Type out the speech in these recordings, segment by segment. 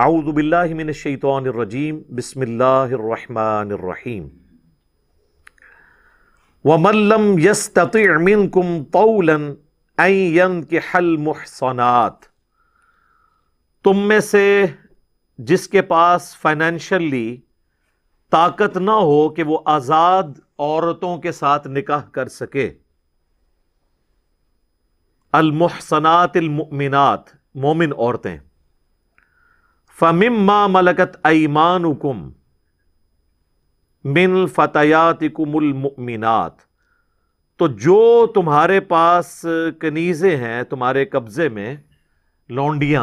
आउदबिल्लिमिनशैतरजीम बसमीम वमल्लम यस तमिन कुम तौलन अन के मुहसनात तुम में से जिसके पास फाइनेंशली ताकत ना हो कि वो आज़ाद औरतों के साथ निकाह कर सके अलमुहसनात मोमिनात मोमिन औरतें फ़मिम्मा मलकत ऐमानुकुम मिन फ़तयातिकुमुलमिनात तो जो तुम्हारे पास कनीजें हैं तुम्हारे कब्ज़े में लौंडियाँ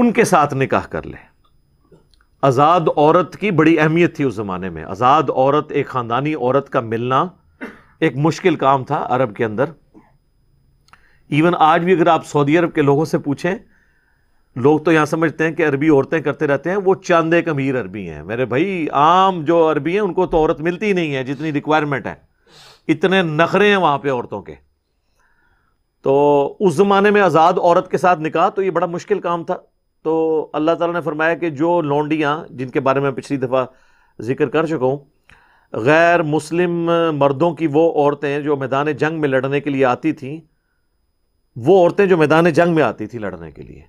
उनके साथ निकाह कर ले आज़ाद औरत की बड़ी अहमियत थी उस ज़माने में आज़ाद औरत एक ख़ानदानी औरत का मिलना एक मुश्किल काम था अरब के अंदर इवन आज भी अगर आप सऊदी अरब के लोगों से पूछें लोग तो यहाँ समझते हैं कि अरबी औरतें करते रहते हैं वो चांदे कमीर अरबी हैं मेरे भाई आम जो अरबी हैं उनको तो औरत मिलती ही नहीं है जितनी रिक्वायरमेंट है इतने नखरे हैं वहाँ पर औरतों के तो उस ज़माने में आज़ाद औरत के साथ निकाह तो ये बड़ा मुश्किल काम था तो अल्लाह ताला ने फरमाया कि जो लौंडियाँ जिनके बारे में पिछली दफ़ा जिक्र कर चुका हूँ गैर मुस्लिम मर्दों की वो औरतें जो मैदान जंग में लड़ने के लिए आती थीं वो औरतें जो मैदान जंग में आती थी लड़ने के लिए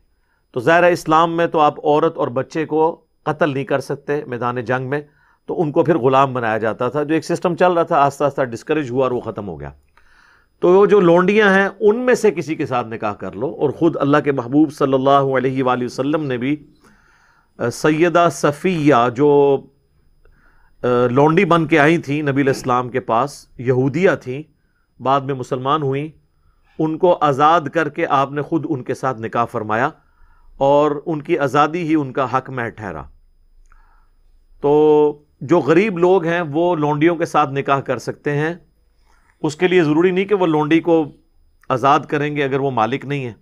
तो ज़ाहिर इस्लाम में तो आप औरत और बच्चे को कत्ल नहीं कर सकते मैदान जंग में तो उनको फिर ग़ुलाम बनाया जाता था जो एक सिस्टम चल रहा था आस्ता आस्ता डिस्करेज हुआ और वो ख़त्म हो गया तो वो जो लोंडियाँ हैं उनमें से किसी के साथ निकाह कर लो और ख़ुद अल्लाह के महबूब सल्लल्लाहु अलैहि वसल्लम ने भी सैदा सफ़िया जो लोंडी बन के आई थी नबी इस्लाम के पास यहूदिया थी बाद में मुसलमान हुई उनको आज़ाद करके आपने ख़ुद उनके साथ निकाह फरमाया और उनकी आज़ादी ही उनका हक में ठहरा तो जो गरीब लोग हैं वो लोंडियों के साथ निकाह कर सकते हैं उसके लिए ज़रूरी नहीं कि वो लोंडी को आज़ाद करेंगे अगर वो मालिक नहीं है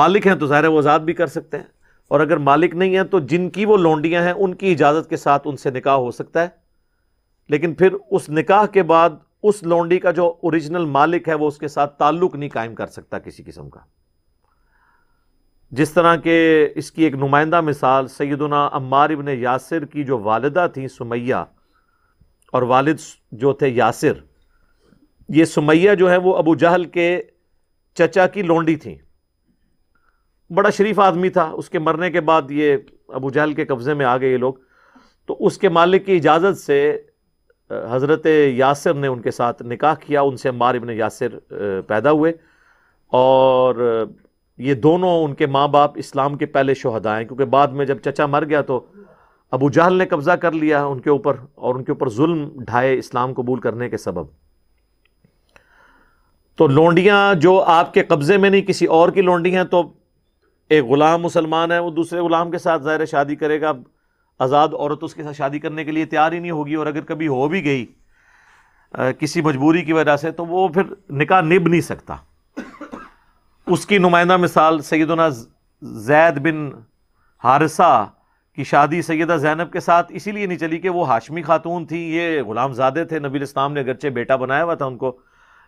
मालिक हैं तो ज़ाहिर है वो आज़ाद भी कर सकते हैं और अगर मालिक नहीं है तो जिनकी वो लोंडियाँ हैं उनकी इजाज़त के साथ उनसे निकाह हो सकता है लेकिन फिर उस निकाह के बाद उस लोंडी का जो ओरिजिनल मालिक है वो उसके साथ ताल्लुक़ नहीं कायम कर सकता किसी किस्म का जिस तरह के इसकी एक नुमाइंदा मिसाल सैदुना अम्मार इबन यासिर की जो वालदा थी सुमैया और वालद जो थे यासर ये सुमैया जो है वो अबू जहल के चचा की लोंडी थी बड़ा शरीफ आदमी था उसके मरने के बाद ये अबू जहल के कब्ज़े में आ गए ये लोग तो उसके मालिक की इजाज़त से हज़रत यासिर ने उनके साथ निकाह किया उनसे अम्मार इबन यासिर पैदा हुए और ये दोनों उनके माँ बाप इस्लाम के पहले शहदा हैं क्योंकि बाद में जब चचा मर गया तो अबू जहल ने कब्ज़ा कर लिया उनके ऊपर और उनके ऊपर जुल्म ढाए इस्लाम कबूल करने के सबब तो लोंडियाँ जो आपके कब्ज़े में नहीं किसी और की लोंडी हैं तो एक ग़ुलाम मुसलमान है वो दूसरे ग़ुलाम के साथ ज़ाहिर शादी करेगा आज़ाद औरत उसके साथ शादी करने के लिए तैयार ही नहीं होगी और अगर कभी हो भी गई किसी मजबूरी की वजह से तो वो फिर निकाह निभ नहीं सकता उसकी नुमाइंदा मिसाल सैदना जैद बिन हारसा की शादी सैदा जैनब के साथ इसीलिए नहीं चली कि वो हाशमी खातून थी ये गुलाम गुलामजादे थे नबील इस्लाम ने अगरचे बेटा बनाया हुआ था उनको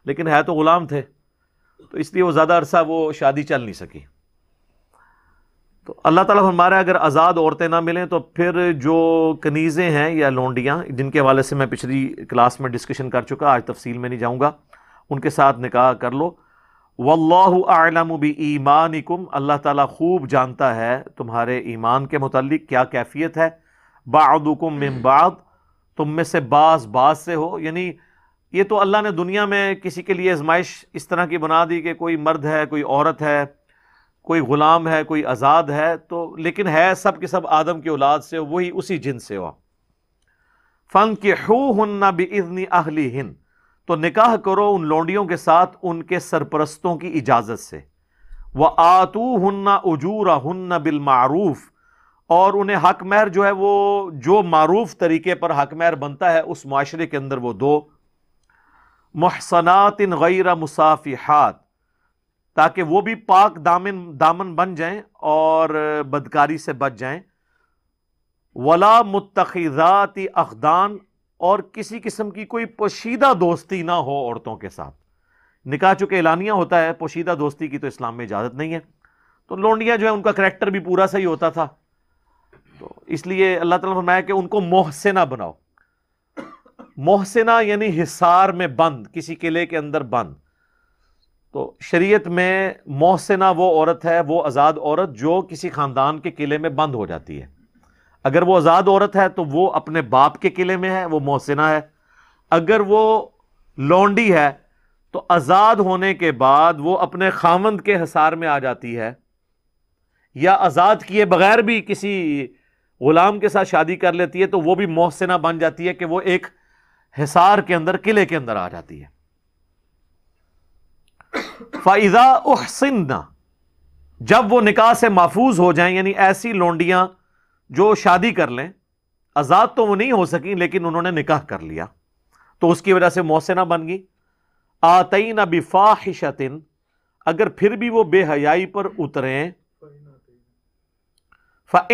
लेकिन है तो ग़ुलाम थे तो इसलिए वो ज़्यादा अरसा वो शादी चल नहीं सकी तो अल्लाह ताला फरमा अगर आज़ाद औरतें ना मिलें तो फिर जो कनीज़ें हैं या लोंडियाँ जिनके हवाले से मैं पिछली क्लास में डिस्कशन कर चुका आज तफसील में नहीं जाऊँगा उनके साथ निकाह कर लो वल्लम ईमानिकुम अल्लाह ताला खूब जानता है तुम्हारे ईमान के मतलब क्या कैफियत है बादुकुम मिम्बाद तुम में से बास बास से हो यानी ये तो अल्लाह ने दुनिया में किसी के लिए आजमाइश इस तरह की बना दी कि कोई मर्द है कोई औरत है कोई ग़ुलाम है कोई आज़ाद है तो लेकिन है सब के सब आदम की औलाद से वही उसी जिन से हो फ़न के हो हन्ना बिजनी अहली हिंद तो निकाह करो उन लौंडियों के साथ उनके सरपरस्तों की इजाज़त से वह आतू हन्ना उजूर हन्ना बिलमारूफ़ और उन्हें हक महर जो है वो जो मारूफ तरीके पर हक महर बनता है उस माशरे के अंदर वो दो महसनात इन गैर मुसाफिहात ताकि वो भी पाक दामिन दामन बन जाए और बदकारी से बच जाए वला मुतखज़ात अखदान और किसी किस्म की कोई पोशीदा दोस्ती ना हो औरतों के साथ निकाह चुके ऐलानिया होता है पोशीदा दोस्ती की तो इस्लाम में इजाज़त नहीं है तो लोंडिया जो है उनका करेक्टर भी पूरा सही होता था तो इसलिए अल्लाह ताला फरमाया कि उनको मोहसेना बनाओ मोहसेना यानी हिसार में बंद किसी किले के अंदर बंद तो शरीयत में मोहसेना वो औरत है वो आज़ाद औरत जो किसी ख़ानदान के किले में बंद हो जाती है अगर वो आज़ाद औरत है तो वो अपने बाप के किले में है वो मोहसिना है अगर वो लौंडी है तो आज़ाद होने के बाद वो अपने खामंद के हसार में आ जाती है या आज़ाद किए बगैर भी किसी ग़ुलाम के साथ शादी कर लेती है तो वो भी मोहसिना बन जाती है कि वो एक हिसार के अंदर किले के अंदर आ जाती है फ़ाइज़ा उहसिन्ना जब वो निकाह से महफूज हो जाए यानी ऐसी लौंडियाँ जो शादी कर लें आज़ाद तो वो नहीं हो सकी लेकिन उन्होंने निकाह कर लिया तो उसकी वजह से मौसना बन गई आतई न बिफाहिशतिन अगर फिर भी वो बेहयाई पर उतरें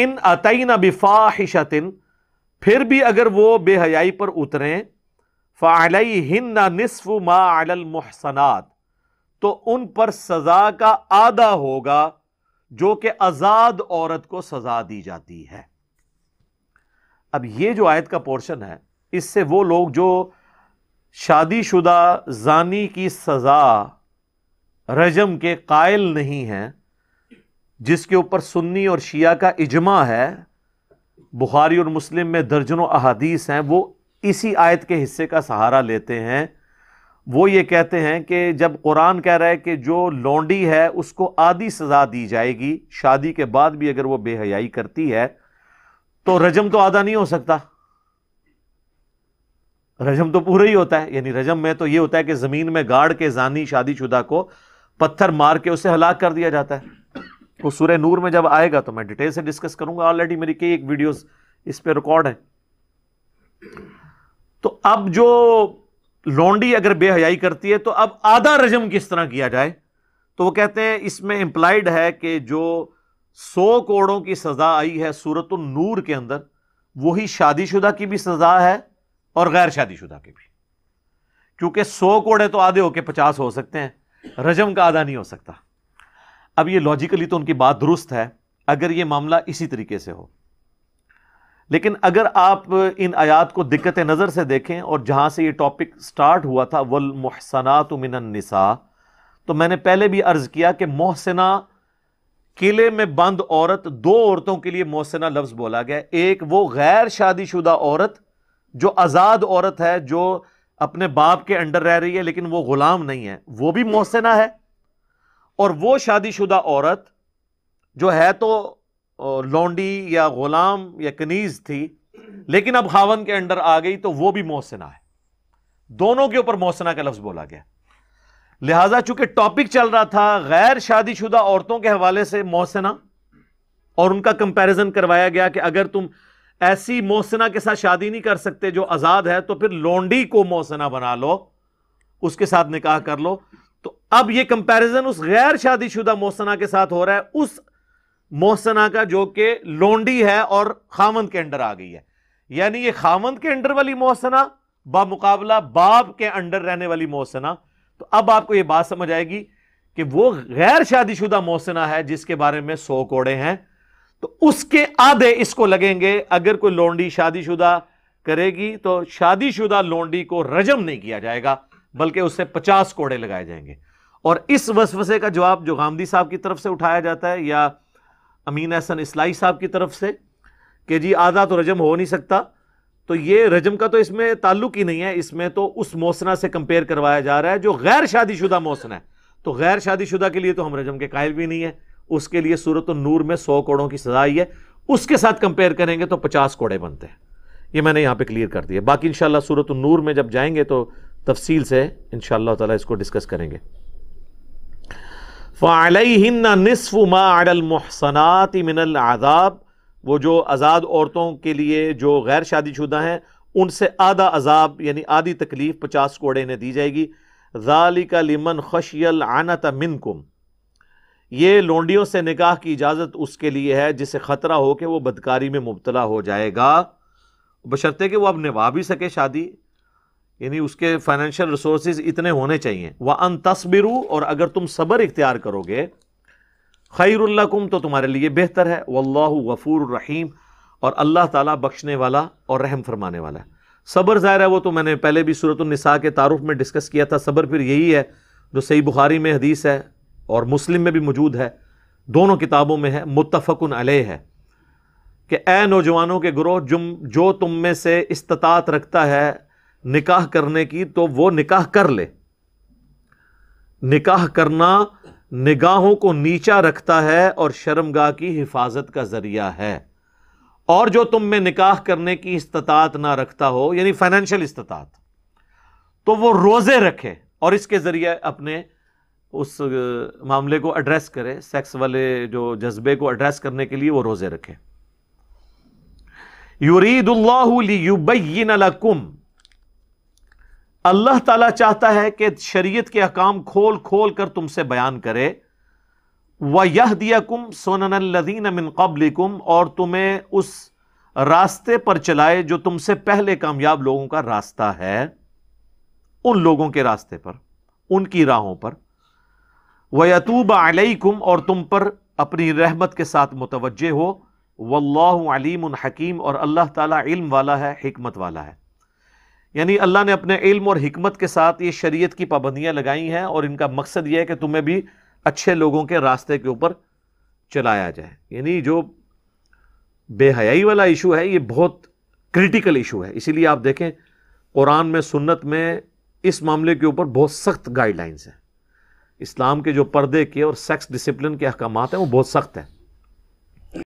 इन आतई न बिफाहिशतिन फिर भी अगर वो बेहयाई पर उतरें फ़ालई हिन ना अल मालमहसनात तो उन पर सज़ा का आधा होगा जो कि आजाद औरत को सजा दी जाती है अब यह जो आयत का पोर्शन है इससे वो लोग जो शादी शुदा जानी की सजा रजम के कायल नहीं है जिसके ऊपर सुन्नी और शिया का इजमा है बुखारी और मुस्लिम में दर्जनों अहादीस हैं वो इसी आयत के हिस्से का सहारा लेते हैं वो ये कहते हैं कि जब कुरान कह रहा है कि जो लौंडी है उसको आधी सज़ा दी जाएगी शादी के बाद भी अगर वो बेहयाई करती है तो रजम तो आधा नहीं हो सकता रजम तो पूरा ही होता है यानी रजम में तो ये होता है कि ज़मीन में गाड़ के जानी शादी शुदा को पत्थर मार के उसे हलाक कर दिया जाता है वो सूर्य नूर में जब आएगा तो मैं डिटेल से डिस्कस करूंगा ऑलरेडी मेरी कई एक वीडियोस इस पर रिकॉर्ड है तो अब जो लौंडी अगर बेहयाई करती है तो अब आधा रजम किस तरह किया जाए तो वो कहते हैं इसमें इम्प्लाइड है कि जो सौ कोड़ों की सज़ा आई है सूरत नूर के अंदर वही शादीशुदा की भी सज़ा है और गैर शादीशुदा की भी क्योंकि सौ कोड़े तो आधे होके पचास हो सकते हैं रजम का आधा नहीं हो सकता अब ये लॉजिकली तो उनकी बात दुरुस्त है अगर ये मामला इसी तरीके से हो लेकिन अगर आप इन आयात को दिक्कत नज़र से देखें और जहाँ से ये टॉपिक स्टार्ट हुआ था वल महसनात मिनसा तो मैंने पहले भी अर्ज़ किया कि मोहसना किले में बंद औरत दो औरतों के लिए मोहसना लफ्ज़ बोला गया एक वो गैर शादी शुदा औरत जो आज़ाद औरत है जो अपने बाप के अंडर रह रही है लेकिन वो गुलाम नहीं है वो भी मोहसना है और वो शुदा औरत जो है तो लौंडी या ग़ुलाम या कनीज़ थी लेकिन अब हावन के अंडर आ गई तो वह भी मोहसना है दोनों के ऊपर मोहसिना का लफ्ज़ बोला गया लिहाजा चूंकि टॉपिक चल रहा था गैर शादीशुदा औरतों के हवाले से मोहसिना और उनका कंपेरिजन करवाया गया कि अगर तुम ऐसी मोहसिना के साथ शादी नहीं कर सकते जो आज़ाद है तो फिर लोंडी को मोहसिना बना लो उसके साथ निकाह कर लो तो अब यह कंपेरिजन उस गैर शादीशुदा मोहसिना के साथ हो रहा है उस मोहसना का जो कि लोंडी है और खामंद के अंडर आ गई है यानी ये खामंद के अंडर वाली मोहसना बामुकाबला बाप के अंडर रहने वाली मोहसना तो अब आपको यह बात समझ आएगी कि वो गैर शादीशुदा मोहसना है जिसके बारे में सौ कोड़े हैं तो उसके आधे इसको लगेंगे अगर कोई लोंडी शादीशुदा करेगी तो शादीशुदा लोंडी को रजम नहीं किया जाएगा बल्कि उससे पचास कोड़े लगाए जाएंगे और इस वसवसे का जवाब जो गांधी साहब की तरफ से उठाया जाता है या अमीन अहसन इसलाई साहब की तरफ से कि जी आधा तो रजम हो नहीं सकता तो ये रजम का तो इसमें ताल्लुक ही नहीं है इसमें तो उस मौसना से कंपेयर करवाया जा रहा है जो गैर शादीशुदा मौसना है तो गैर शादीशुदा के लिए तो हम रजम के कायल भी नहीं है उसके लिए सूरत नूर में सौ कोड़ों की सजा आई है उसके साथ कंपेयर करेंगे तो पचास कोड़े बनते हैं ये मैंने यहाँ पे क्लियर कर दिया बाकी इन सूरत नूर में जब जाएंगे तो तफसील से इन ताला इसको डिस्कस करेंगे फ़ालहिन नसफ़ मालमहसनात मिनल आदाब वो जो आज़ाद औरतों के लिए जो गैर शादी शुदा हैं उनसे आधा अजाब यानी आधी तकलीफ़ पचास कोड़े ने दी जाएगी ज़ालिका लिमन खशियल आनत कुम ये लोंडियों से निकाह की इजाज़त उसके लिए है जिसे ख़तरा हो कि वह बदकारी में मुबतला हो जाएगा बशर्ते कि वह अब निभा भी सके शादी यानी उसके फाइनेंशियल रिसोर्स इतने होने चाहिए वह अन तस्बिरु और अगर तुम सबर इख्तियार करोगे खैरुल्लकुम तो तुम्हारे लिए बेहतर है वल्लाह गफूर रहीम और अल्लाह ताला बख्शने वाला और रहम फरमाने वाला है सबर ज़ाहिर है वो तो मैंने पहले भी सूरत निसा के तारुफ में डिस्कस किया था सबर फिर यही है जो सही बुखारी में हदीस है और मुस्लिम में भी मौजूद है दोनों किताबों में है मुतफ़न अलह है कि ए नौजवानों के ग्रोह जुम जो तुम में से इस्तात रखता है निकाह करने की तो वो निकाह कर ले निकाह करना निगाहों को नीचा रखता है और शर्मगाह की हिफाजत का जरिया है और जो तुम में निकाह करने की इस्तात ना रखता हो यानी फाइनेंशियल इस्तात तो वो रोज़े रखे और इसके ज़रिए अपने उस मामले को एड्रेस करे सेक्स वाले जो जज्बे को एड्रेस करने के लिए वो रोज़े रखे युरीदुल्लाबैन लकुम अल्लाह ताला चाहता है कि शरीयत के अकाम खोल खोल कर तुमसे बयान करे व यह दिया कुम सोनदीन मिन कुम और तुम्हें उस रास्ते पर चलाए जो तुमसे पहले कामयाब लोगों का रास्ता है उन लोगों के रास्ते पर उनकी राहों पर अलई कुम और तुम पर अपनी रहमत के साथ मुतवजह हो वल्लाम हकीम और अल्लाह ताला इल्म वाला है हिकमत वाला है यानी अल्लाह ने अपने इल्म और हमत के साथ ये शरीयत की पाबंदियाँ लगाई हैं और इनका मकसद यह है कि तुम्हें भी अच्छे लोगों के रास्ते के ऊपर चलाया जाए यानी जो बेहयाई वाला इशू है ये बहुत क्रिटिकल इशू है इसीलिए आप देखें कुरान में सुन्नत में इस मामले के ऊपर बहुत सख्त गाइडलाइंस हैं इस्लाम के जो पर्दे के और सेक्स डिसिप्लिन के अहकाम हैं वो बहुत सख्त हैं